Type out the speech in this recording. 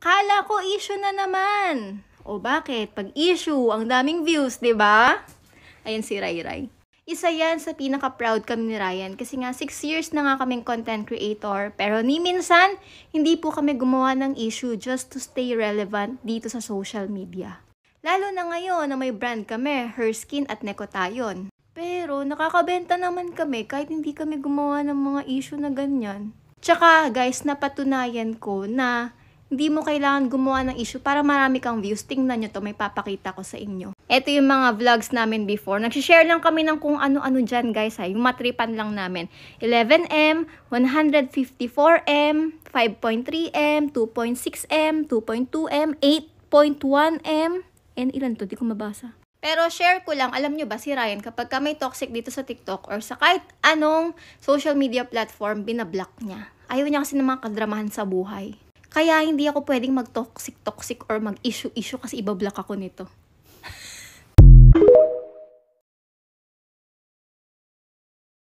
Kala ko issue na naman. O bakit? Pag issue, ang daming views, di ba? Ayan si Rai Rai. Isa yan sa pinaka-proud kami ni Ryan kasi nga 6 years na nga kaming content creator pero ni minsan hindi po kami gumawa ng issue just to stay relevant dito sa social media. Lalo na ngayon na may brand kami, Her Skin at Neko Tayon. Pero nakakabenta naman kami kahit hindi kami gumawa ng mga issue na ganyan. Tsaka guys, napatunayan ko na hindi mo kailangan gumawa ng issue para marami kang views. Tingnan nyo to, may papakita ko sa inyo. Ito yung mga vlogs namin before. Nagsishare lang kami ng kung ano-ano dyan guys ha. Yung matripan lang namin. 11M, 154M, 5.3M, 2.6M, 2.2M, 8.1M, and ilan to? Di ko mabasa. Pero share ko lang, alam nyo ba si Ryan, kapag ka may toxic dito sa TikTok or sa kahit anong social media platform, binablock niya. Ayaw niya kasi ng mga kadramahan sa buhay. Kaya hindi ako pwedeng mag-toxic-toxic or mag-issue-issue kasi ibablock ako nito.